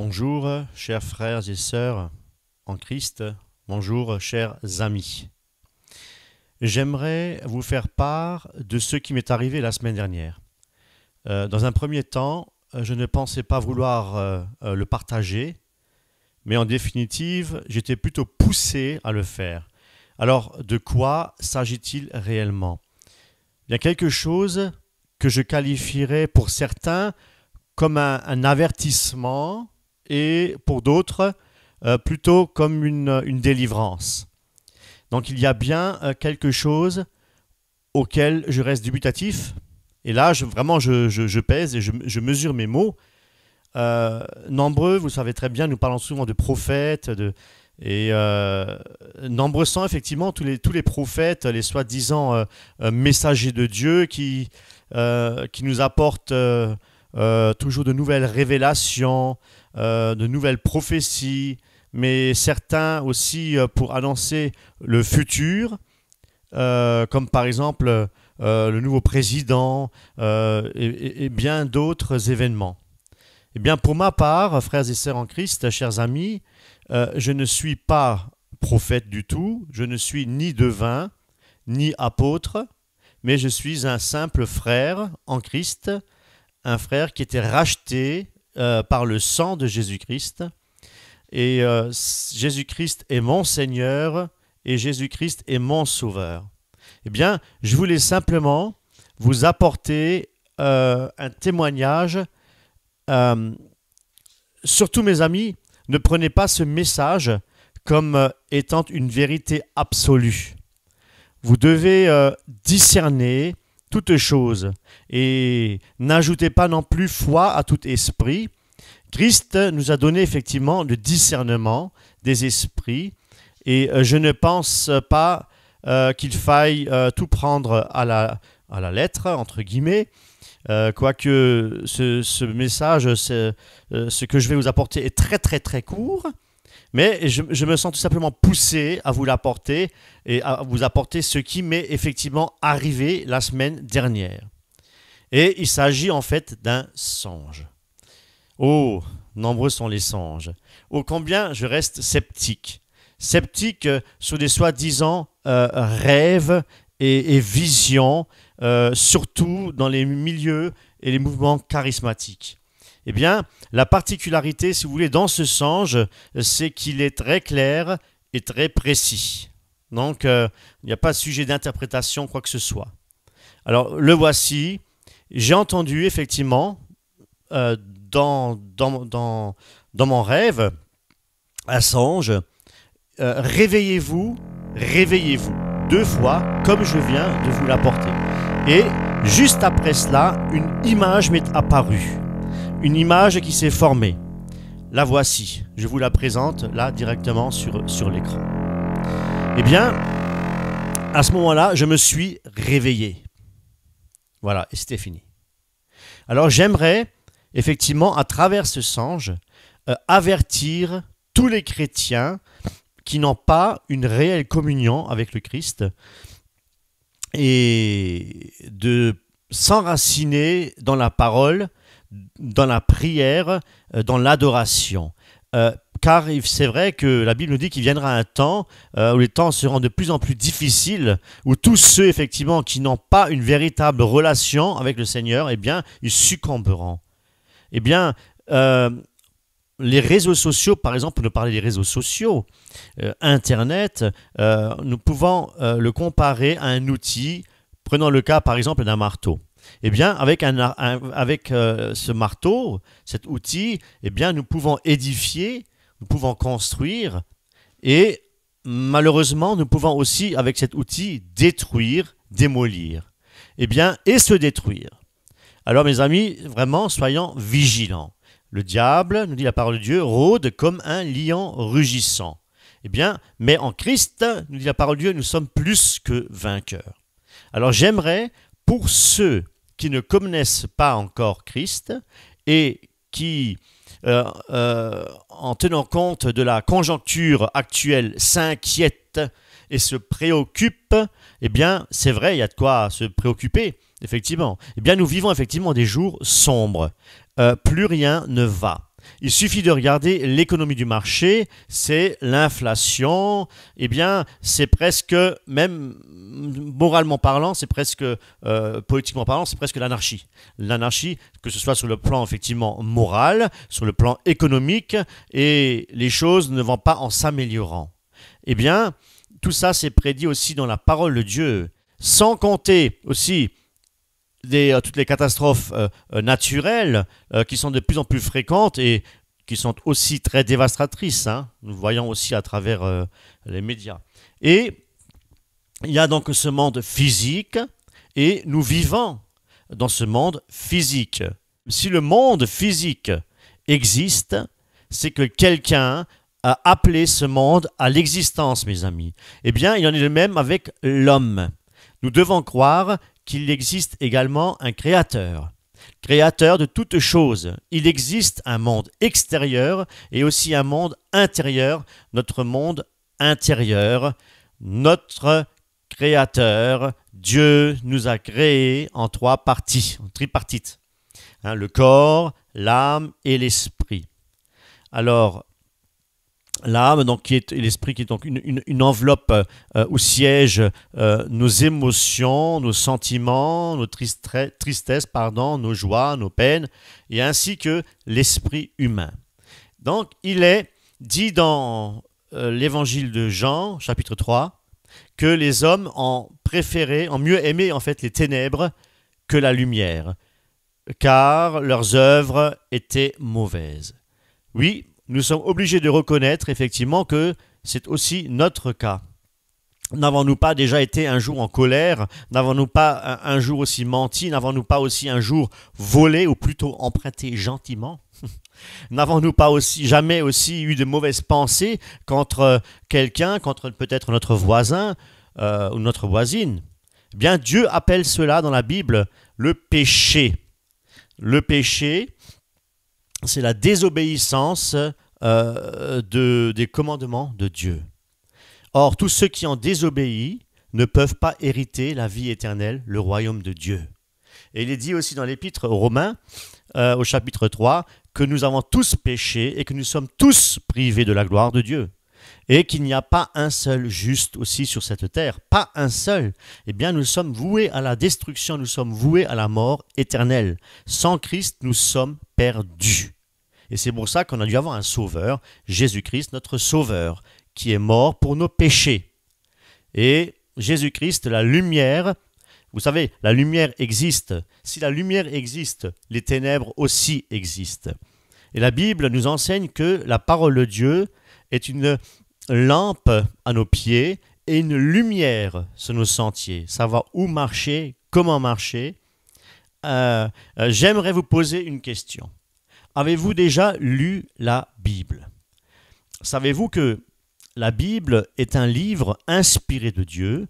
Bonjour, chers frères et sœurs en Christ. Bonjour, chers amis. J'aimerais vous faire part de ce qui m'est arrivé la semaine dernière. Euh, dans un premier temps, je ne pensais pas vouloir euh, euh, le partager, mais en définitive, j'étais plutôt poussé à le faire. Alors, de quoi s'agit-il réellement Il y a quelque chose que je qualifierais pour certains comme un avertissement et pour d'autres euh, plutôt comme une, une, délivrance. Donc il y a bien euh, quelque chose auquel je reste dubitatif. Et là, je, vraiment, je, je, pèse et je, mesure mes mots. Euh, nombreux, vous le savez très bien, nous parlons souvent de prophètes, de, et nombreux sont effectivement tous les, tous les prophètes, les soi-disant messagers de Dieu qui, qui nous apportent euh, toujours de nouvelles révélations, euh, de nouvelles prophéties, mais certains aussi euh, pour annoncer le futur, comme par exemple le nouveau président et, bien d'autres événements. Eh bien, pour ma part, frères et sœurs en Christ, chers amis, je ne suis pas prophète du tout, je ne suis ni devin, ni apôtre, mais je suis un simple frère en Christ un frère qui était racheté euh, par le sang de Jésus-Christ. Et euh, Jésus-Christ est mon Seigneur et Jésus-Christ est mon Sauveur. Eh bien, je voulais simplement vous apporter euh, un témoignage. surtout mes amis, ne prenez pas ce message comme étant une vérité absolue. Vous devez discerner toutes choses. Et n'ajoutez pas non plus foi à tout esprit. Christ nous a donné effectivement le discernement des esprits. Et euh, je ne pense pas euh, qu'il faille euh, tout prendre à la, à la lettre, entre guillemets. quoique ce, message, ce que je vais vous apporter est très très très court. Mais je, me sens tout simplement poussé à vous l'apporter et à vous apporter ce qui m'est effectivement arrivé la semaine dernière. Et il s'agit en fait d'un songe. Oh, nombreux sont les songes. Oh, combien je reste sceptique. Sceptique euh, sur des soi-disant euh, rêves et, visions, euh, surtout dans les milieux et les mouvements charismatiques. Eh bien, la particularité, si vous voulez, dans ce songe, c'est qu'il est très clair et très précis. Donc, euh, il n'y a pas de sujet d'interprétation, quoi que ce soit. Alors, le voici. J'ai entendu, effectivement, euh, dans, dans, mon rêve, un songe, euh, réveillez-vous, réveillez-vous, deux fois, comme je viens de vous l'apporter. Et juste après cela, une image m'est apparue. Une image qui s'est formée. La voici. Je vous la présente là directement sur, sur l'écran. Eh bien, à ce moment-là, je me suis réveillé. Voilà, et c'était fini. Alors j'aimerais, effectivement, à travers ce songe, euh, avertir tous les chrétiens qui n'ont pas une réelle communion avec le Christ et de s'enraciner dans la parole dans la prière, euh, dans l'adoration. Euh, car c'est vrai que la Bible nous dit qu'il viendra un temps euh, où les temps seront de plus en plus difficiles, où tous ceux effectivement qui n'ont pas une véritable relation avec le Seigneur, eh bien, ils succomberont. Eh bien, les réseaux sociaux, par exemple, pour nous parler des réseaux sociaux, Internet, nous pouvons le comparer à un outil, prenons le cas par exemple d'un marteau eh bien, avec, un, avec euh, ce marteau, cet outil, eh bien, nous pouvons édifier, nous pouvons construire, et malheureusement, nous pouvons aussi, avec cet outil, détruire, démolir, eh bien, et se détruire. Alors, mes amis, vraiment, soyons vigilants. Le diable, nous dit la parole de Dieu, rôde comme un lion rugissant. Eh bien, mais en Christ, nous dit la parole de Dieu, nous sommes plus que vainqueurs. Alors j'aimerais, pour ceux qui ne connaissent pas encore Christ et qui, euh, euh, en tenant compte de la conjoncture actuelle, s'inquiètent et se préoccupent, eh bien, c'est vrai, il y a de quoi se préoccuper, effectivement. Eh bien, nous vivons effectivement des jours sombres. Euh, plus rien ne va. Il suffit de regarder l'économie du marché, c'est l'inflation, eh bien c'est presque, même moralement parlant, c'est presque, euh, politiquement parlant, c'est presque l'anarchie. L'anarchie, que ce soit sur le plan effectivement moral, sur le plan économique, et les choses ne vont pas en s'améliorant. Eh bien, tout ça c'est prédit aussi dans la parole de Dieu. Sans compter aussi euh, toutes les catastrophes euh, euh, naturelles qui sont de plus en plus fréquentes et qui sont aussi très dévastatrices. Hein, nous voyons aussi à travers les médias. Et il y a donc ce monde physique et nous vivons dans ce monde physique. Si le monde physique existe, c'est que quelqu'un a appelé ce monde à l'existence, mes amis. Eh bien, il en est le même avec l'homme. Nous devons croire qu'il existe également un créateur, créateur de toutes choses. Il existe un monde extérieur et aussi un monde intérieur, notre monde intérieur, notre créateur. Dieu nous a créés en trois parties, en tripartite. Hein, le corps, l'âme et l'esprit. Alors, l'âme, donc qui est l'esprit, qui est donc une, enveloppe où euh, siègent euh, nos émotions, nos sentiments, nos tristesses, pardon, nos joies, nos peines, et ainsi que l'esprit humain. Donc il est dit dans euh, l'évangile de Jean, chapitre 3, que les hommes ont préféré, ont mieux aimé en fait les ténèbres que la lumière, car leurs œuvres étaient mauvaises. Oui, nous sommes obligés de reconnaître effectivement que c'est aussi notre cas. N'avons-nous pas déjà été un jour en colère N'avons-nous pas un, jour aussi menti N'avons-nous pas aussi un jour volé ou plutôt emprunté gentiment N'avons-nous pas aussi jamais aussi eu de mauvaises pensées contre quelqu'un, contre peut-être notre voisin euh, ou notre voisine eh Bien Dieu appelle cela dans la Bible le péché. Le péché, c'est la désobéissance euh, des commandements de Dieu. Or, tous ceux qui ont désobéi ne peuvent pas hériter la vie éternelle, le royaume de Dieu. Et il est dit aussi dans l'épître aux Romains, euh, au chapitre 3, que nous avons tous péché et que nous sommes tous privés de la gloire de Dieu et qu'il n'y a pas un seul juste aussi sur cette terre, pas un seul, eh bien nous sommes voués à la destruction, nous sommes voués à la mort éternelle. Sans Christ, nous sommes perdus. Et c'est pour ça qu'on a dû avoir un sauveur, Jésus-Christ, notre sauveur, qui est mort pour nos péchés. Et Jésus-Christ, la lumière, vous savez, la lumière existe. Si la lumière existe, les ténèbres aussi existent. Et la Bible nous enseigne que la parole de Dieu est une lampe à nos pieds et une lumière sur nos sentiers, savoir où marcher, comment marcher. Euh, euh, j'aimerais vous poser une question. Avez-vous déjà lu la Bible Savez-vous que la Bible est un livre inspiré de Dieu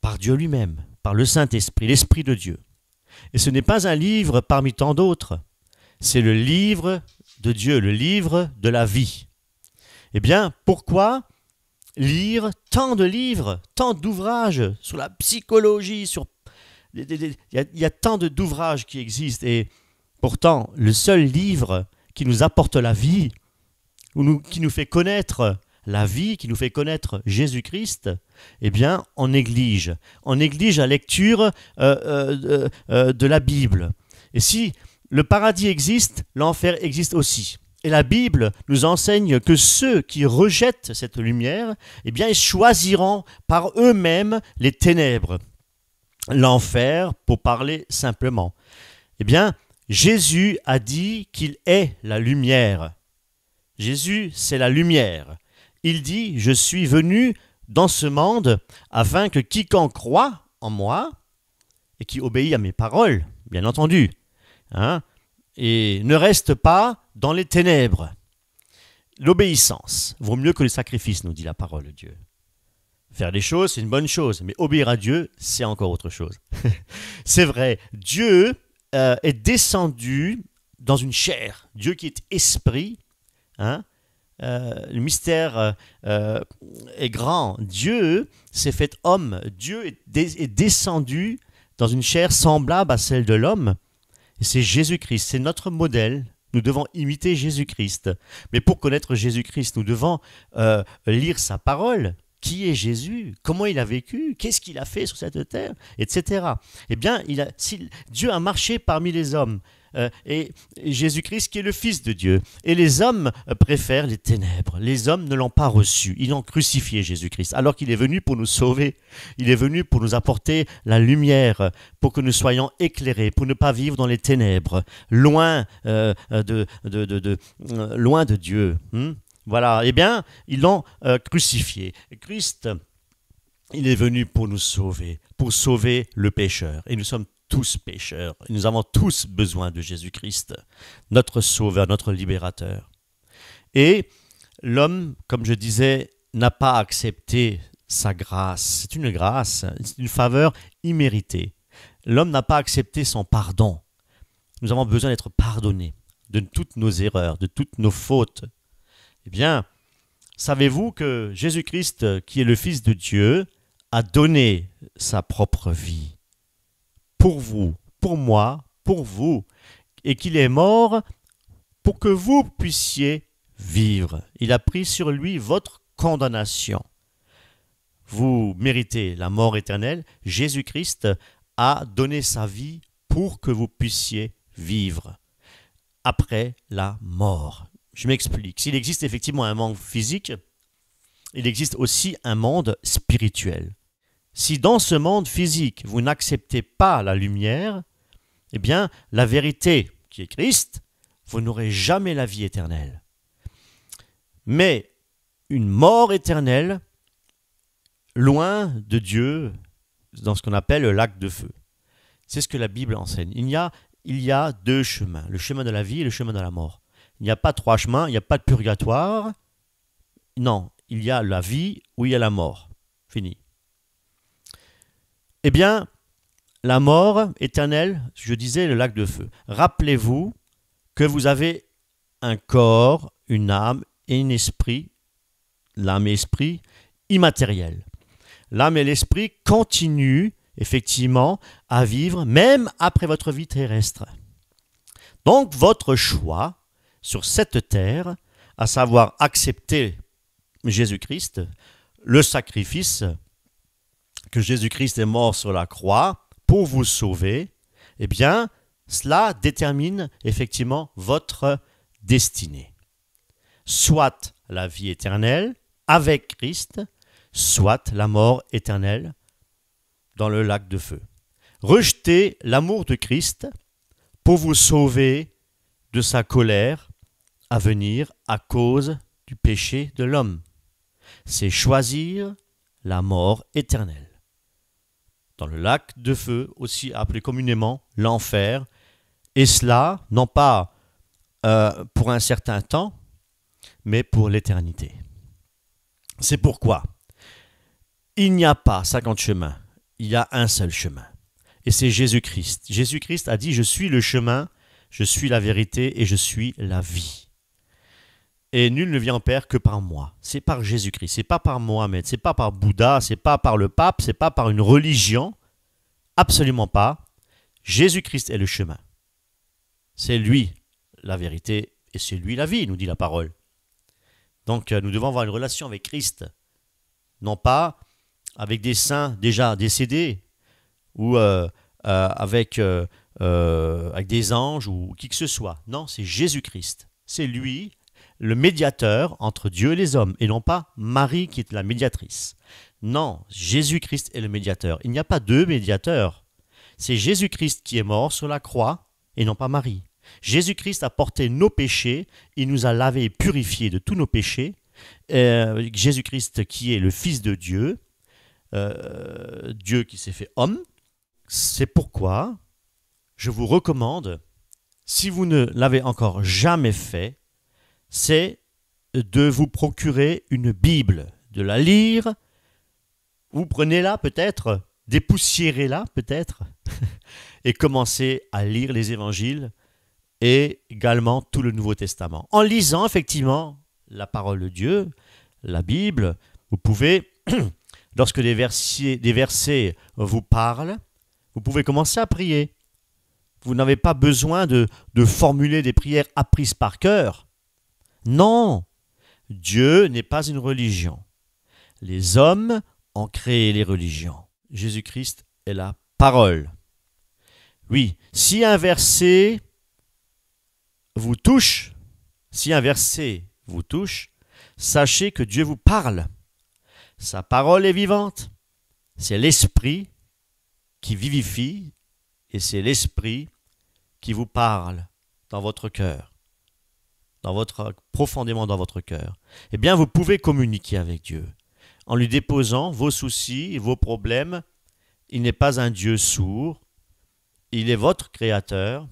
par Dieu lui-même, par le Saint-Esprit, l'Esprit de Dieu. Et ce n'est pas un livre parmi tant d'autres, c'est le livre de Dieu, le livre de la vie. Eh bien, pourquoi lire tant de livres, tant d'ouvrages sur la psychologie, sur... Il y a, il tant d'ouvrages qui existent et pourtant le seul livre qui nous apporte la vie, ou qui nous fait connaître la vie, qui nous fait connaître Jésus-Christ, eh bien, on néglige. On néglige la lecture euh, euh, euh, de la Bible. Et si le paradis existe, l'enfer existe aussi. Et la Bible nous enseigne que ceux qui rejettent cette lumière, eh bien, ils choisiront par eux-mêmes les ténèbres, l'enfer, pour parler simplement. Eh bien, Jésus a dit qu'il est la lumière. Jésus, c'est la lumière. Il dit, je suis venu dans ce monde afin que quiconque croit en moi et qui obéit à mes paroles, bien entendu, hein, et ne reste pas dans les ténèbres. L'obéissance vaut mieux que le sacrifice, nous dit la parole de Dieu. Faire des choses, c'est une bonne chose, mais obéir à Dieu, c'est encore autre chose. c'est vrai, Dieu euh, est descendu dans une chair, Dieu qui est esprit. Hein? Euh, le mystère euh, est grand. Dieu s'est fait homme. Dieu est, est descendu dans une chair semblable à celle de l'homme. C'est Jésus-Christ, c'est notre modèle, nous devons imiter Jésus-Christ. Mais pour connaître Jésus-Christ, nous devons euh, lire sa parole. Qui est Jésus Comment il a vécu Qu'est-ce qu'il a fait sur cette terre Etc. Eh bien, il a, Dieu a marché parmi les hommes. Euh, et Jésus-Christ qui est le Fils de Dieu. Et les hommes préfèrent les ténèbres. Les hommes ne l'ont pas reçu. Ils ont crucifié Jésus-Christ alors qu'il est venu pour nous sauver. Il est venu pour nous apporter la lumière, pour que nous soyons éclairés, pour ne pas vivre dans les ténèbres, loin, euh, de, de, euh, loin de Dieu. Hmm. voilà. Eh bien, ils l'ont crucifié. Christ, il est venu pour nous sauver, pour sauver le pécheur. Et nous sommes tous pécheurs nous avons tous besoin de Jésus-Christ, notre Sauveur, notre Libérateur. Et l'homme, comme je disais, n'a pas accepté sa grâce. C'est une grâce, c'est une faveur imméritée. L'homme n'a pas accepté son pardon. Nous avons besoin d'être pardonnés de toutes nos erreurs, de toutes nos fautes. Eh bien, savez-vous que Jésus-Christ, qui est le Fils de Dieu, a donné sa propre vie pour vous, pour moi, pour vous, et qu'il est mort pour que vous puissiez vivre. Il a pris sur lui votre condamnation. Vous méritez la mort éternelle. Jésus-Christ a donné sa vie pour que vous puissiez vivre après la mort. Je m'explique. S'il existe effectivement un monde physique, il existe aussi un monde spirituel. Si dans ce monde physique, vous n'acceptez pas la lumière, eh bien, la vérité, qui est Christ, vous n'aurez jamais la vie éternelle. Mais une mort éternelle, loin de Dieu, dans ce qu'on appelle le lac de feu. C'est ce que la Bible enseigne. Il y, a, il y a deux chemins, le chemin de la vie et le chemin de la mort. Il n'y a pas trois chemins, il n'y a pas de purgatoire. Non, il y a la vie ou il y a la mort. Fini. Eh bien, la mort éternelle, je disais le lac de feu. Rappelez-vous que vous avez un corps, une âme et un esprit, l'âme et l'esprit immatériel. L'âme et l'esprit continuent effectivement à vivre même après votre vie terrestre. Donc votre choix sur cette terre, à savoir accepter Jésus-Christ, le sacrifice que Jésus-Christ est mort sur la croix pour vous sauver, eh bien, cela détermine effectivement votre destinée. Soit la vie éternelle avec Christ, soit la mort éternelle dans le lac de feu. Rejeter l'amour de Christ pour vous sauver de sa colère à venir à cause du péché de l'homme. C'est choisir la mort éternelle dans le lac de feu, aussi appelé communément l'enfer, et cela non pas euh, pour un certain temps, mais pour l'éternité. C'est pourquoi il n'y a pas 50 chemins, il y a un seul chemin. Et c'est Jésus-Christ. Jésus-Christ a dit, je suis le chemin, je suis la vérité et je suis la vie et nul ne vient en Père que par moi. C'est par Jésus-Christ, c'est pas par Mohamed, c'est pas par Bouddha, c'est pas par le pape, c'est pas par une religion, absolument pas. Jésus-Christ est le chemin. C'est lui la vérité et c'est lui la vie, nous dit la parole. Donc euh, nous devons avoir une relation avec Christ, non pas avec des saints déjà décédés ou euh, euh, avec, avec des anges ou qui que ce soit. Non, c'est Jésus-Christ. C'est lui le médiateur entre Dieu et les hommes, et non pas Marie qui est la médiatrice. Non, Jésus-Christ est le médiateur. Il n'y a pas deux médiateurs. C'est Jésus-Christ qui est mort sur la croix, et non pas Marie. Jésus-Christ a porté nos péchés, il nous a lavé et purifiés de tous nos péchés. Euh, Jésus-Christ qui est le Fils de Dieu, euh, Dieu qui s'est fait homme. C'est pourquoi je vous recommande, si vous ne l'avez encore jamais fait, c'est de vous procurer une Bible, de la lire. Vous prenez-la peut-être, dépoussiérez-la peut-être, et commencez à lire les évangiles et également tout le Nouveau Testament. En lisant effectivement la parole de Dieu, la Bible, vous pouvez, lorsque des versets, vous parlent, vous pouvez commencer à prier. Vous n'avez pas besoin de, de formuler des prières apprises par cœur non, Dieu n'est pas une religion. Les hommes ont créé les religions. Jésus-Christ est la parole. Oui, si un verset vous touche, si un verset vous touche, sachez que Dieu vous parle. Sa parole est vivante. C'est l'Esprit qui vivifie et c'est l'Esprit qui vous parle dans votre cœur votre, profondément dans votre cœur, eh bien vous pouvez communiquer avec Dieu. En lui déposant vos soucis et vos problèmes, il n'est pas un Dieu sourd, il est votre créateur,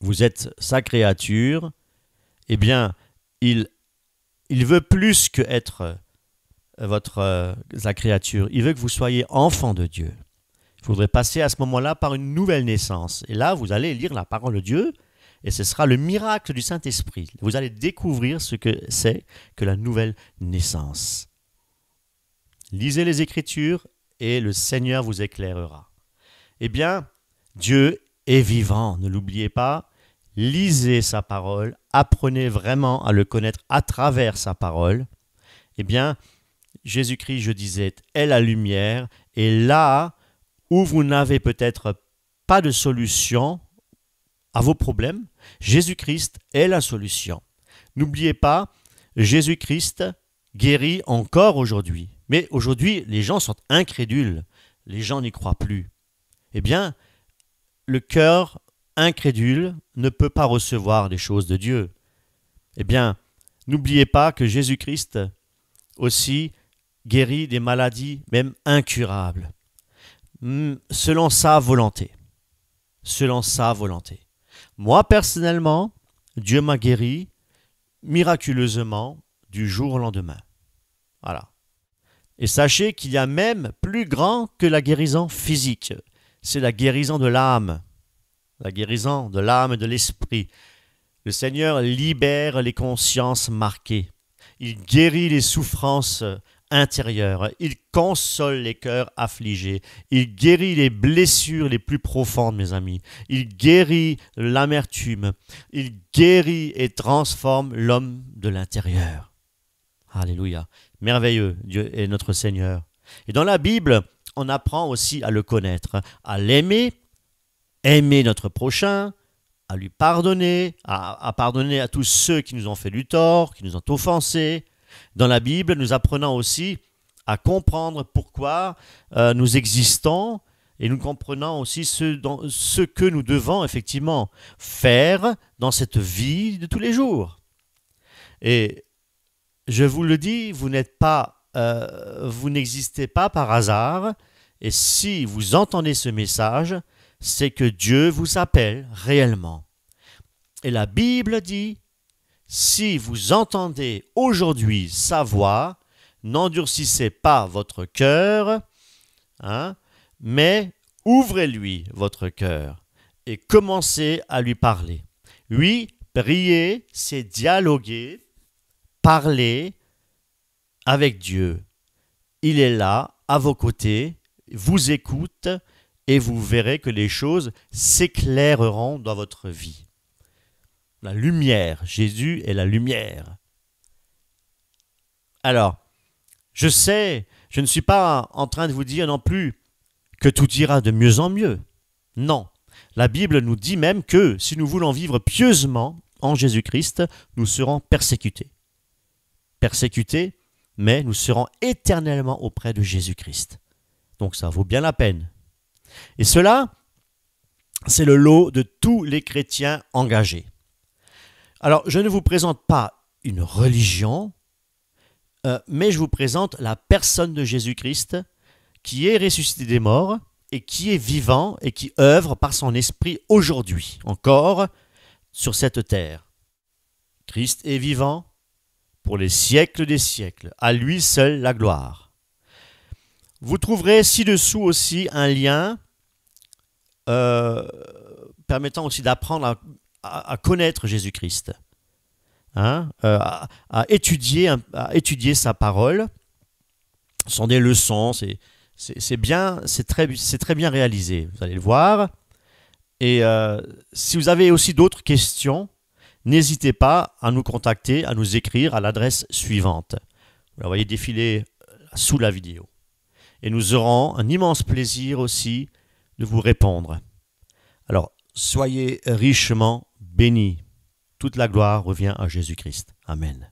vous êtes sa créature, eh bien il, il veut plus que être euh, votre, euh, la créature, il veut que vous soyez enfant de Dieu. Il faudrait passer à ce moment-là par une nouvelle naissance. Et là, vous allez lire la parole de Dieu, et ce sera le miracle du Saint-Esprit. Vous allez découvrir ce que c'est que la nouvelle naissance. Lisez les Écritures et le Seigneur vous éclairera. Eh bien, Dieu est vivant, ne l'oubliez pas. Lisez sa parole, apprenez vraiment à le connaître à travers sa parole. Eh bien, Jésus-Christ, je disais, est la lumière, et là où vous n'avez peut-être pas de solution, à vos problèmes, Jésus-Christ est la solution. N'oubliez pas, Jésus-Christ guérit encore aujourd'hui. Mais aujourd'hui, les gens sont incrédules. Les gens n'y croient plus. Eh bien, le cœur incrédule ne peut pas recevoir les choses de Dieu. Eh bien, n'oubliez pas que Jésus-Christ aussi guérit des maladies même incurables, hmm, selon sa volonté. Selon sa volonté. Moi, personnellement, Dieu m'a guéri miraculeusement du jour au lendemain. Voilà. Et sachez qu'il y a même plus grand que la guérison physique. C'est la guérison de l'âme. La guérison de l'âme et de l'esprit. Le Seigneur libère les consciences marquées. Il guérit les souffrances intérieur. Il console les cœurs affligés. Il guérit les blessures les plus profondes, mes amis. Il guérit l'amertume. Il guérit et transforme l'homme de l'intérieur. Alléluia. Merveilleux, Dieu est notre Seigneur. Et dans la Bible, on apprend aussi à le connaître, à l'aimer, aimer notre prochain, à lui pardonner, à, pardonner à tous ceux qui nous ont fait du tort, qui nous ont offensés, dans la Bible, nous apprenons aussi à comprendre pourquoi euh, nous existons et nous comprenons aussi ce, que nous devons effectivement faire dans cette vie de tous les jours. Et je vous le dis, euh, vous n'existez pas par hasard. Et si vous entendez ce message, c'est que Dieu vous appelle réellement. Et la Bible dit si vous entendez aujourd'hui sa voix, n'endurcissez pas votre cœur, hein, mais ouvrez-lui votre cœur et commencez à lui parler. Oui, prier, c'est dialoguer, parler avec Dieu. Il est là, à vos côtés, vous écoute et vous verrez que les choses s'éclaireront dans votre vie la lumière. Jésus est la lumière. Alors, je sais, je ne suis pas en train de vous dire non plus que tout ira de mieux en mieux. Non. La Bible nous dit même que si nous voulons vivre pieusement en Jésus-Christ, nous serons persécutés. Persécutés, mais nous serons éternellement auprès de Jésus-Christ. Donc ça vaut bien la peine. Et cela, c'est le lot de tous les chrétiens engagés. Alors, je ne vous présente pas une religion, euh, mais je vous présente la personne de Jésus-Christ qui est ressuscité des morts et qui est vivant et qui œuvre par son esprit aujourd'hui encore sur cette terre. Christ est vivant pour les siècles des siècles, à lui seul la gloire. Vous trouverez ci-dessous aussi un lien euh, permettant aussi d'apprendre à à, connaître Jésus-Christ, hein, euh, à, étudier, sa parole, sont des leçons, c'est, c'est, bien, c'est très, c'est très bien réalisé, vous allez le voir. Et euh, si vous avez aussi d'autres questions, n'hésitez pas à nous contacter, à nous écrire à l'adresse suivante. Vous la voyez défiler euh, sous la vidéo. Et nous aurons un immense plaisir aussi de vous répondre. Alors, soyez richement béni. Toute la gloire revient à Jésus-Christ. Amen.